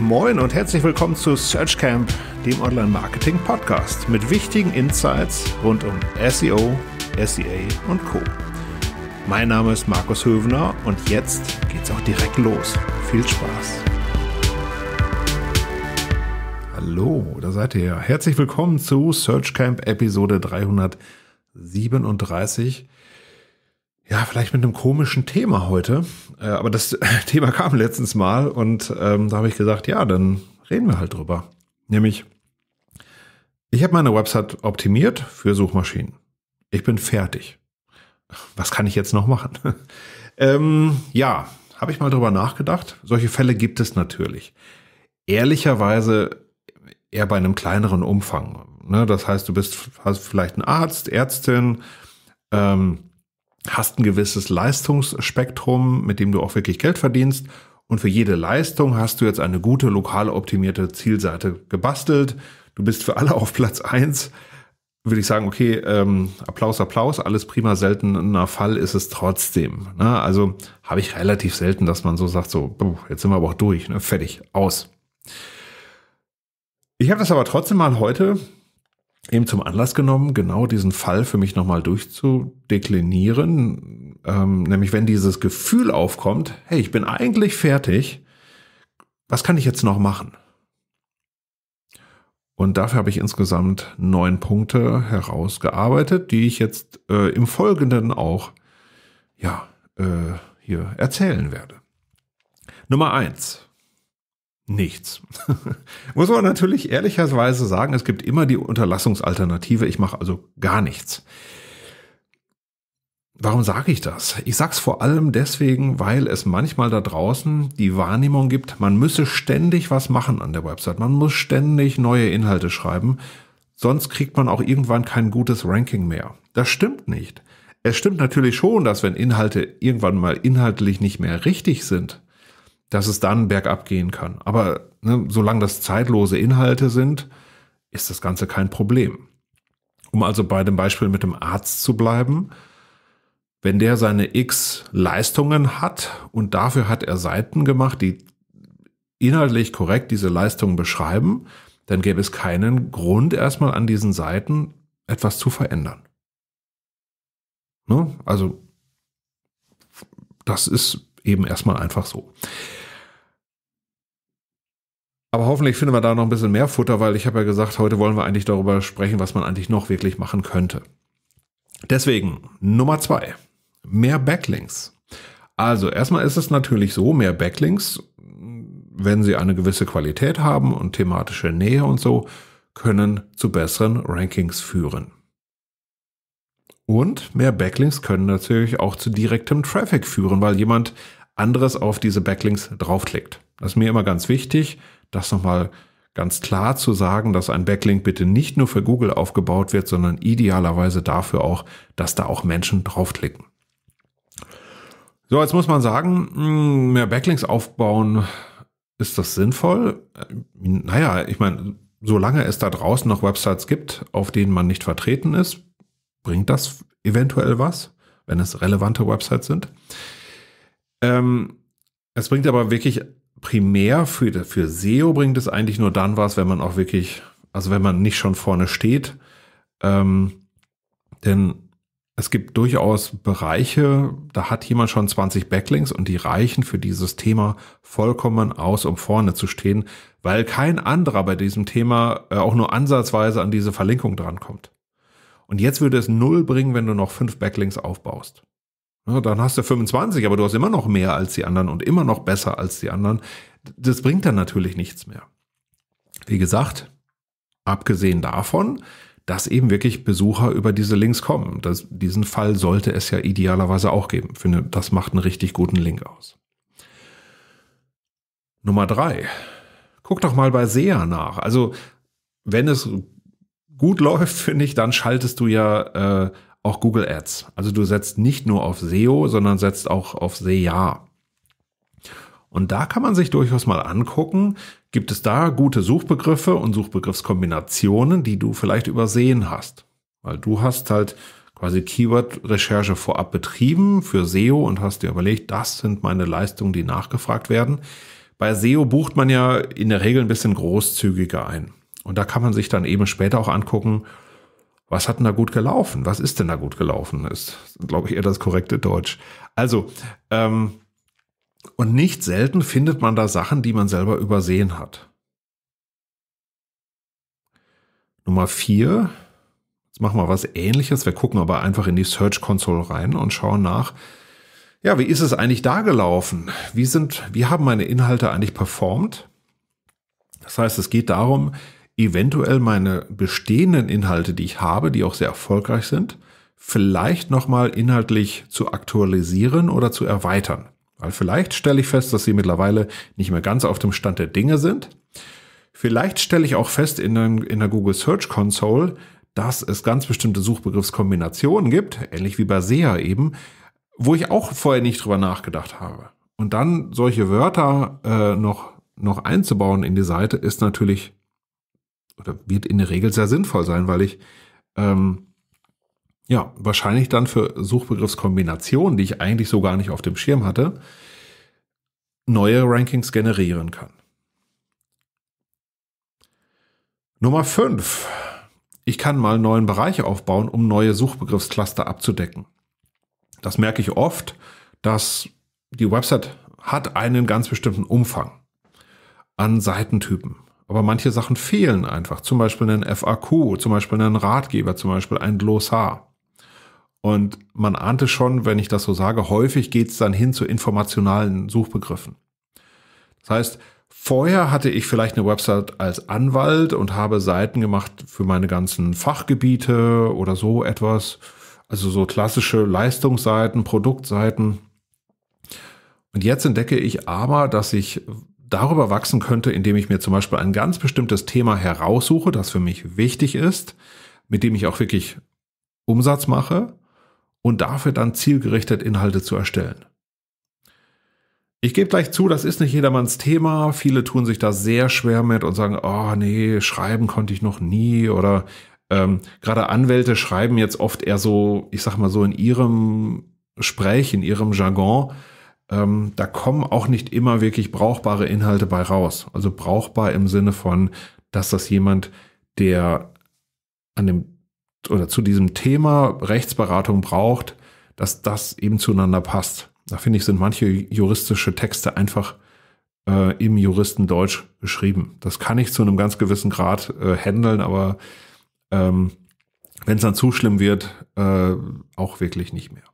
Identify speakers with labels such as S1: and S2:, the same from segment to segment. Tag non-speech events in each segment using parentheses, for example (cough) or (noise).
S1: Moin und herzlich willkommen zu SearchCamp, dem Online-Marketing-Podcast mit wichtigen Insights rund um SEO, SEA und Co. Mein Name ist Markus Hövener und jetzt geht's auch direkt los. Viel Spaß! Hallo, da seid ihr ja. Herzlich willkommen zu SearchCamp Episode 337 ja, vielleicht mit einem komischen Thema heute. Äh, aber das (laughs) Thema kam letztens mal und ähm, da habe ich gesagt, ja, dann reden wir halt drüber. Nämlich, ich habe meine Website optimiert für Suchmaschinen. Ich bin fertig. Was kann ich jetzt noch machen? (laughs) ähm, ja, habe ich mal drüber nachgedacht. Solche Fälle gibt es natürlich. Ehrlicherweise eher bei einem kleineren Umfang. Ne? Das heißt, du bist hast vielleicht ein Arzt, Ärztin, ähm, hast ein gewisses Leistungsspektrum, mit dem du auch wirklich Geld verdienst. Und für jede Leistung hast du jetzt eine gute, lokal optimierte Zielseite gebastelt. Du bist für alle auf Platz eins. Würde ich sagen, okay, ähm, Applaus, Applaus, alles prima, seltener Fall ist es trotzdem. Ne? Also habe ich relativ selten, dass man so sagt, so, jetzt sind wir aber auch durch, ne? fertig, aus. Ich habe das aber trotzdem mal heute eben zum Anlass genommen, genau diesen Fall für mich nochmal durchzudeklinieren. Ähm, nämlich wenn dieses Gefühl aufkommt, hey, ich bin eigentlich fertig, was kann ich jetzt noch machen? Und dafür habe ich insgesamt neun Punkte herausgearbeitet, die ich jetzt äh, im Folgenden auch ja, äh, hier erzählen werde. Nummer eins nichts. (laughs) Muss man natürlich ehrlicherweise sagen, es gibt immer die Unterlassungsalternative, ich mache also gar nichts. Warum sage ich das? Ich sage es vor allem deswegen, weil es manchmal da draußen die Wahrnehmung gibt, man müsse ständig was machen an der Website, man muss ständig neue Inhalte schreiben, sonst kriegt man auch irgendwann kein gutes Ranking mehr. Das stimmt nicht. Es stimmt natürlich schon, dass wenn Inhalte irgendwann mal inhaltlich nicht mehr richtig sind, dass es dann bergab gehen kann. Aber ne, solange das zeitlose Inhalte sind, ist das Ganze kein Problem. Um also bei dem Beispiel mit dem Arzt zu bleiben, wenn der seine x Leistungen hat und dafür hat er Seiten gemacht, die inhaltlich korrekt diese Leistungen beschreiben, dann gäbe es keinen Grund, erstmal an diesen Seiten etwas zu verändern. Ne? Also, das ist eben erstmal einfach so. Aber hoffentlich finden wir da noch ein bisschen mehr Futter, weil ich habe ja gesagt, heute wollen wir eigentlich darüber sprechen, was man eigentlich noch wirklich machen könnte. Deswegen Nummer zwei, mehr Backlinks. Also erstmal ist es natürlich so, mehr Backlinks, wenn sie eine gewisse Qualität haben und thematische Nähe und so, können zu besseren Rankings führen. Und mehr Backlinks können natürlich auch zu direktem Traffic führen, weil jemand anderes auf diese Backlinks draufklickt. Das ist mir immer ganz wichtig, das nochmal ganz klar zu sagen, dass ein Backlink bitte nicht nur für Google aufgebaut wird, sondern idealerweise dafür auch, dass da auch Menschen draufklicken. So, jetzt muss man sagen, hm, mehr Backlinks aufbauen, ist das sinnvoll? Äh, naja, ich meine, solange es da draußen noch Websites gibt, auf denen man nicht vertreten ist, bringt das eventuell was, wenn es relevante Websites sind. Ähm, es bringt aber wirklich primär für, für SEO bringt es eigentlich nur dann was, wenn man auch wirklich, also wenn man nicht schon vorne steht. Ähm, denn es gibt durchaus Bereiche, da hat jemand schon 20 Backlinks und die reichen für dieses Thema vollkommen aus, um vorne zu stehen, weil kein anderer bei diesem Thema äh, auch nur ansatzweise an diese Verlinkung drankommt. Und jetzt würde es null bringen, wenn du noch fünf Backlinks aufbaust. Ja, dann hast du 25, aber du hast immer noch mehr als die anderen und immer noch besser als die anderen. Das bringt dann natürlich nichts mehr. Wie gesagt, abgesehen davon, dass eben wirklich Besucher über diese Links kommen. Das, diesen Fall sollte es ja idealerweise auch geben. Ich finde, das macht einen richtig guten Link aus. Nummer drei. Guck doch mal bei SEA nach. Also, wenn es gut läuft, (laughs) finde ich, dann schaltest du ja äh, auch Google Ads. Also du setzt nicht nur auf SEO, sondern setzt auch auf SEA. Und da kann man sich durchaus mal angucken, gibt es da gute Suchbegriffe und Suchbegriffskombinationen, die du vielleicht übersehen hast. Weil du hast halt quasi Keyword-Recherche vorab betrieben für SEO und hast dir überlegt, das sind meine Leistungen, die nachgefragt werden. Bei SEO bucht man ja in der Regel ein bisschen großzügiger ein. Und da kann man sich dann eben später auch angucken, was hat denn da gut gelaufen? Was ist denn da gut gelaufen? Ist, glaube ich, eher das korrekte Deutsch. Also, ähm, und nicht selten findet man da Sachen, die man selber übersehen hat. Nummer vier. Jetzt machen wir was ähnliches. Wir gucken aber einfach in die Search Console rein und schauen nach. Ja, wie ist es eigentlich da gelaufen? Wie sind, wie haben meine Inhalte eigentlich performt? Das heißt, es geht darum, eventuell meine bestehenden Inhalte, die ich habe, die auch sehr erfolgreich sind, vielleicht nochmal inhaltlich zu aktualisieren oder zu erweitern. Weil vielleicht stelle ich fest, dass sie mittlerweile nicht mehr ganz auf dem Stand der Dinge sind. Vielleicht stelle ich auch fest in, der Google Search Console, dass es ganz bestimmte Suchbegriffskombinationen gibt, ähnlich wie bei SEA eben, wo ich auch vorher nicht drüber nachgedacht habe. Und dann solche Wörter äh, noch, noch einzubauen in die Seite, ist natürlich oder wird in der Regel sehr sinnvoll sein, weil ich ähm, ja wahrscheinlich dann für Suchbegriffskombinationen, die ich eigentlich so gar nicht auf dem Schirm hatte, neue Rankings generieren kann. Nummer 5. Ich kann mal neuen Bereich aufbauen, um neue Suchbegriffscluster abzudecken. Das merke ich oft, dass die Website hat einen ganz bestimmten Umfang an Seitentypen. Aber manche Sachen fehlen einfach. Zum Beispiel einen FAQ, zum Beispiel einen Ratgeber, zum Beispiel ein Glossar. Und man ahnte schon, wenn ich das so sage, häufig geht es dann hin zu informationalen Suchbegriffen. Das heißt, vorher hatte ich vielleicht eine Website als Anwalt und habe Seiten gemacht für meine ganzen Fachgebiete oder so etwas. Also so klassische Leistungsseiten, Produktseiten. Und jetzt entdecke ich aber, dass ich darüber wachsen könnte, indem ich mir zum Beispiel ein ganz bestimmtes Thema heraussuche, das für mich wichtig ist, mit dem ich auch wirklich Umsatz mache und dafür dann zielgerichtet Inhalte zu erstellen. Ich gebe gleich zu, das ist nicht jedermanns Thema. Viele tun sich da sehr schwer mit und sagen, oh nee, schreiben konnte ich noch nie oder ähm, gerade Anwälte schreiben jetzt oft eher so, ich sag mal so in ihrem Sprech, in ihrem Jargon, ähm, da kommen auch nicht immer wirklich brauchbare Inhalte bei raus. Also brauchbar im Sinne von, dass das jemand, der an dem oder zu diesem Thema Rechtsberatung braucht, dass das eben zueinander passt. Da finde ich, sind manche juristische Texte einfach äh, im Juristendeutsch geschrieben. Das kann ich zu einem ganz gewissen Grad äh, handeln, aber ähm, wenn es dann zu schlimm wird, äh, auch wirklich nicht mehr.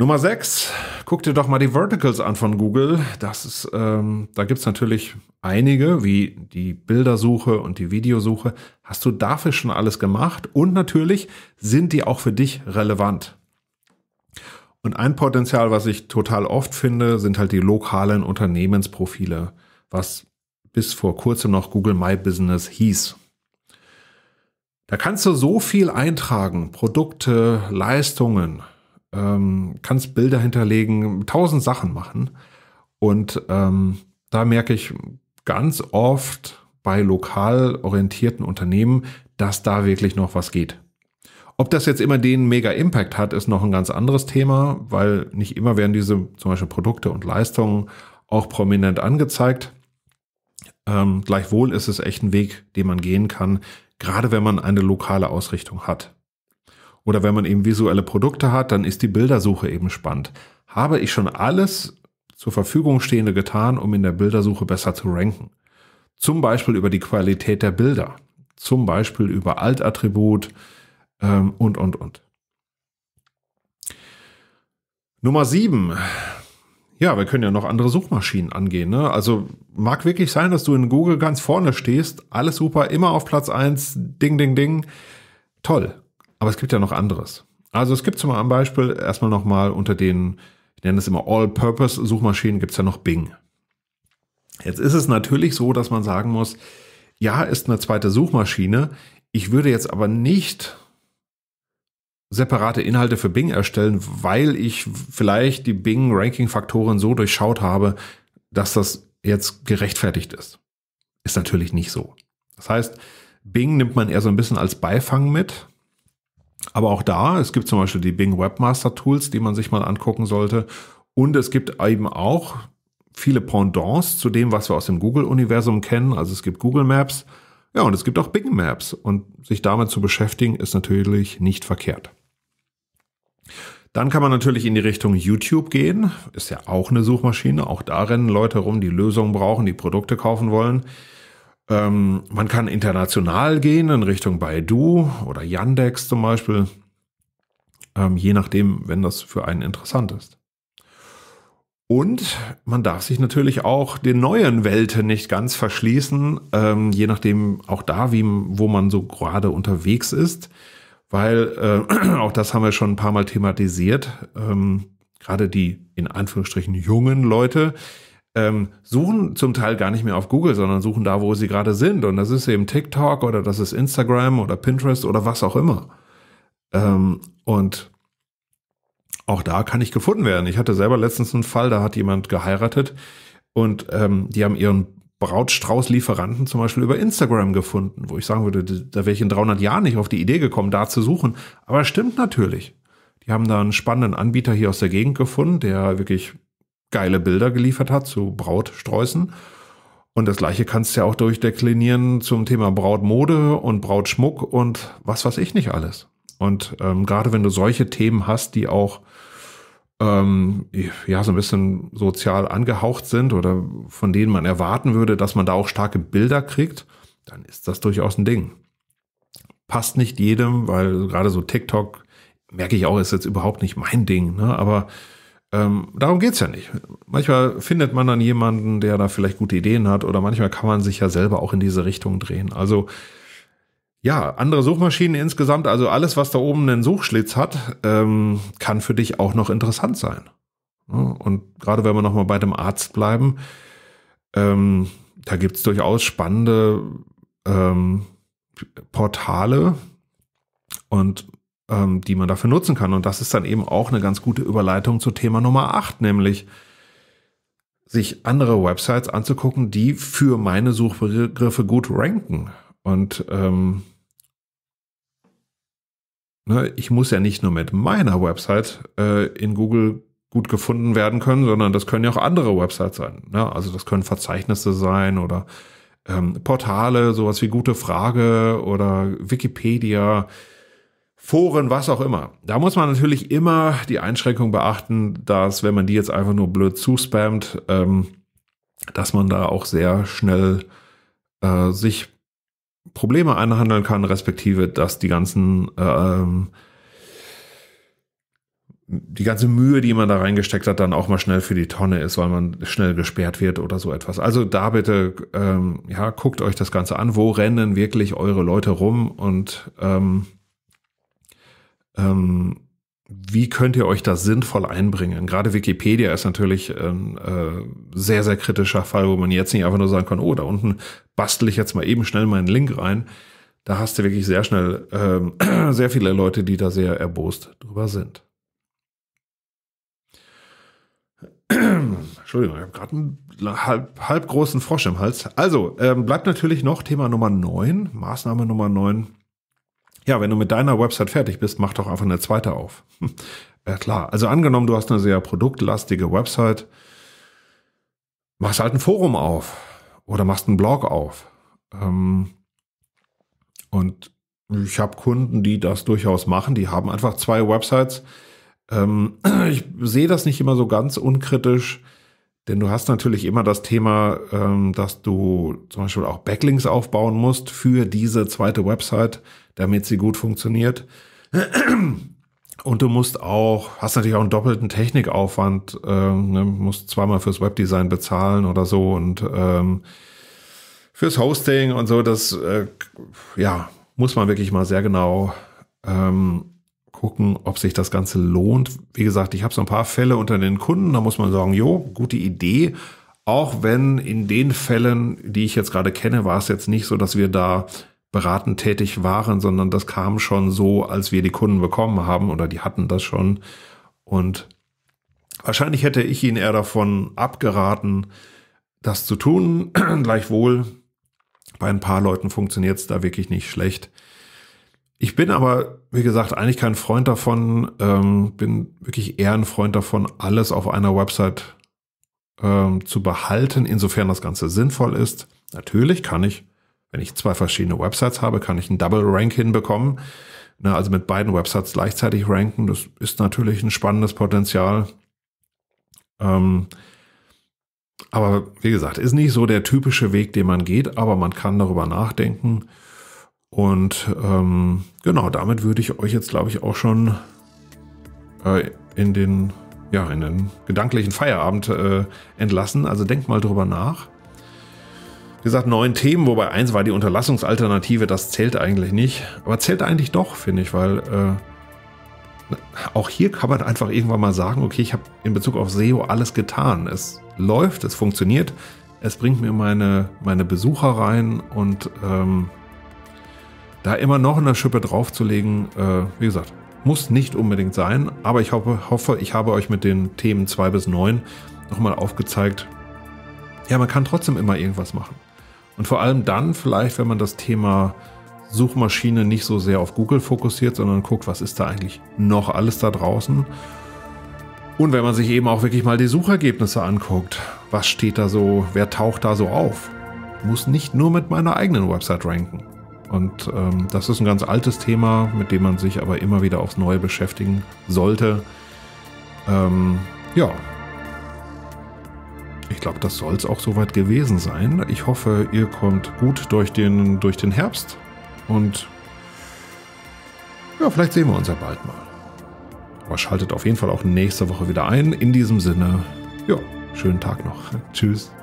S1: Nummer 6, guck dir doch mal die Verticals an von Google. Das ist, ähm, da gibt es natürlich einige, wie die Bildersuche und die Videosuche. Hast du dafür schon alles gemacht? Und natürlich sind die auch für dich relevant. Und ein Potenzial, was ich total oft finde, sind halt die lokalen Unternehmensprofile, was bis vor kurzem noch Google My Business hieß. Da kannst du so viel eintragen, Produkte, Leistungen, ähm, kannst Bilder hinterlegen, tausend Sachen machen. Und ähm, da merke ich ganz oft bei lokal orientierten Unternehmen, dass da wirklich noch was geht. Ob das jetzt immer den Mega-Impact hat, ist noch ein ganz anderes Thema, weil nicht immer werden diese zum Beispiel Produkte und Leistungen auch prominent angezeigt. Ähm, gleichwohl ist es echt ein Weg, den man gehen kann, gerade wenn man eine lokale Ausrichtung hat. Oder wenn man eben visuelle Produkte hat, dann ist die Bildersuche eben spannend. Habe ich schon alles zur Verfügung stehende getan, um in der Bildersuche besser zu ranken? Zum Beispiel über die Qualität der Bilder, zum Beispiel über Altattribut ähm, und, und, und. Nummer 7. Ja, wir können ja noch andere Suchmaschinen angehen. Ne? Also mag wirklich sein, dass du in Google ganz vorne stehst. Alles super, immer auf Platz 1, ding, ding, ding. Toll. Aber es gibt ja noch anderes. Also es gibt zum Beispiel erstmal nochmal unter den, ich nenne das immer All-Purpose-Suchmaschinen, gibt es ja noch Bing. Jetzt ist es natürlich so, dass man sagen muss, ja, ist eine zweite Suchmaschine. Ich würde jetzt aber nicht separate Inhalte für Bing erstellen, weil ich vielleicht die Bing-Ranking-Faktoren so durchschaut habe, dass das jetzt gerechtfertigt ist. Ist natürlich nicht so. Das heißt, Bing nimmt man eher so ein bisschen als Beifang mit, aber auch da, es gibt zum Beispiel die Bing Webmaster Tools, die man sich mal angucken sollte. Und es gibt eben auch viele Pendants zu dem, was wir aus dem Google-Universum kennen. Also es gibt Google Maps, ja, und es gibt auch Bing Maps. Und sich damit zu beschäftigen, ist natürlich nicht verkehrt. Dann kann man natürlich in die Richtung YouTube gehen. Ist ja auch eine Suchmaschine. Auch da rennen Leute rum, die Lösungen brauchen, die Produkte kaufen wollen. Ähm, man kann international gehen in Richtung Baidu oder Yandex zum Beispiel, ähm, je nachdem, wenn das für einen interessant ist. Und man darf sich natürlich auch den neuen Welten nicht ganz verschließen, ähm, je nachdem auch da, wie, wo man so gerade unterwegs ist, weil äh, (clears throat) auch das haben wir schon ein paar Mal thematisiert. Ähm, gerade die in Anführungsstrichen jungen Leute, ähm, suchen zum Teil gar nicht mehr auf Google, sondern suchen da, wo sie gerade sind. Und das ist eben TikTok oder das ist Instagram oder Pinterest oder was auch immer. Ähm, und auch da kann ich gefunden werden. Ich hatte selber letztens einen Fall, da hat jemand geheiratet und ähm, die haben ihren Brautstrauß-Lieferanten zum Beispiel über Instagram gefunden, wo ich sagen würde, da wäre ich in 300 Jahren nicht auf die Idee gekommen, da zu suchen. Aber stimmt natürlich. Die haben da einen spannenden Anbieter hier aus der Gegend gefunden, der wirklich geile Bilder geliefert hat zu Brautsträußen. Und das gleiche kannst du ja auch durchdeklinieren zum Thema Brautmode und Brautschmuck und was weiß ich nicht alles. Und ähm, gerade wenn du solche Themen hast, die auch ähm, ja so ein bisschen sozial angehaucht sind oder von denen man erwarten würde, dass man da auch starke Bilder kriegt, dann ist das durchaus ein Ding. Passt nicht jedem, weil gerade so TikTok merke ich auch, ist jetzt überhaupt nicht mein Ding. Ne? Aber ähm, darum es ja nicht. Manchmal findet man dann jemanden, der da vielleicht gute Ideen hat oder manchmal kann man sich ja selber auch in diese Richtung drehen. Also ja, andere Suchmaschinen insgesamt, also alles, was da oben einen Suchschlitz hat, ähm, kann für dich auch noch interessant sein. Und gerade wenn wir nochmal bei dem Arzt bleiben, ähm, da es durchaus spannende ähm, Portale und ähm, die man dafür nutzen kann. Und das ist dann eben auch eine ganz gute Überleitung zu Thema Nummer 8, nämlich sich andere Websites anzugucken, die für meine Suchbegriffe gut ranken. Und ähm, ne, ich muss ja nicht nur mit meiner Website äh, in Google gut gefunden werden können, sondern das können ja auch andere Websites sein. Ne? Also das können Verzeichnisse sein oder ähm, Portale, sowas wie gute Frage oder Wikipedia, Foren, was auch immer. Da muss man natürlich immer die Einschränkung beachten, dass wenn man die jetzt einfach nur blöd zuspammt, ähm, dass man da auch sehr schnell äh, sich Probleme einhandeln kann, respektive, dass die ganzen ähm, die ganze Mühe, die man da reingesteckt hat, dann auch mal schnell für die Tonne ist, weil man schnell gesperrt wird oder so etwas. Also da bitte, ähm, ja, guckt euch das Ganze an. Wo rennen wirklich eure Leute rum und ähm, ähm, wie könnt ihr euch das sinnvoll einbringen? Gerade Wikipedia ist natürlich ein äh, sehr, sehr kritischer Fall, wo man jetzt nicht einfach nur sagen kann, oh, da unten bastel ich jetzt mal eben schnell meinen Link rein. Da hast du wirklich sehr schnell äh, (clears throat) sehr viele Leute, die da sehr erbost drüber sind. (clears throat) Entschuldigung, ich habe gerade einen halb, halb großen Frosch im Hals. Also, ähm, bleibt natürlich noch Thema Nummer 9, Maßnahme Nummer 9 ja, wenn du mit deiner Website fertig bist, mach doch einfach eine zweite auf. Hm. ja, klar. Also angenommen, du hast eine sehr produktlastige Website, machst halt ein Forum auf oder machst einen Blog auf. Ähm, und ich habe Kunden, die das durchaus machen. Die haben einfach zwei Websites. Ähm, (clears throat) ich sehe das nicht immer so ganz unkritisch denn du hast natürlich immer das Thema, ähm, dass du zum Beispiel auch Backlinks aufbauen musst für diese zweite Website, damit sie gut funktioniert. Und du musst auch, hast natürlich auch einen doppelten Technikaufwand, ähm, ne, musst zweimal fürs Webdesign bezahlen oder so und ähm, fürs Hosting und so. Das äh, ja, muss man wirklich mal sehr genau gucken, ob sich das Ganze lohnt. Wie gesagt, ich habe so ein paar Fälle unter den Kunden, da muss man sagen, jo, gute Idee. Auch wenn in den Fällen, die ich jetzt gerade kenne, war es jetzt nicht so, dass wir da beratend tätig waren, sondern das kam schon so, als wir die Kunden bekommen haben oder die hatten das schon. Und wahrscheinlich hätte ich ihnen eher davon abgeraten, das zu tun. (clears throat) Gleichwohl, bei ein paar Leuten funktioniert es da wirklich nicht schlecht. Ich bin aber, wie gesagt, eigentlich kein Freund davon, ähm, bin wirklich eher ein Freund davon, alles auf einer Website ähm, zu behalten, insofern das Ganze sinnvoll ist. Natürlich kann ich, wenn ich zwei verschiedene Websites habe, kann ich einen Double Rank hinbekommen. Na, ne, also mit beiden Websites gleichzeitig ranken, das ist natürlich ein spannendes Potenzial. Ähm, aber wie gesagt, ist nicht so der typische Weg, den man geht, aber man kann darüber nachdenken. Und ähm, genau, damit würde ich euch jetzt, glaube ich, auch schon äh, in den ja, in den gedanklichen Feierabend äh, entlassen. Also denkt mal drüber nach. Wie gesagt, neun Themen, wobei eins war die Unterlassungsalternative, das zählt eigentlich nicht. Aber zählt eigentlich doch, finde ich, weil äh, auch hier kann man einfach irgendwann mal sagen, okay, ich habe in Bezug auf SEO alles getan. Es läuft, es funktioniert, es bringt mir meine, meine Besucher rein und ähm, da immer noch eine Schippe draufzulegen, äh, wie gesagt, muss nicht unbedingt sein. Aber ich hoffe, hoffe, ich habe euch mit den Themen 2 bis 9 nochmal aufgezeigt, ja, man kann trotzdem immer irgendwas machen. Und vor allem dann vielleicht, wenn man das Thema Suchmaschine nicht so sehr auf Google fokussiert, sondern guckt, was ist da eigentlich noch alles da draußen. Und wenn man sich eben auch wirklich mal die Suchergebnisse anguckt, was steht da so, wer taucht da so auf, muss nicht nur mit meiner eigenen Website ranken. Und ähm, das ist ein ganz altes Thema, mit dem man sich aber immer wieder aufs Neue beschäftigen sollte. Ähm, ja. Ich glaube, das soll es auch soweit gewesen sein. Ich hoffe, ihr kommt gut durch den, durch den Herbst. Und ja, vielleicht sehen wir uns ja bald mal. Aber schaltet auf jeden Fall auch nächste Woche wieder ein. In diesem Sinne, ja, schönen Tag noch. (laughs) Tschüss.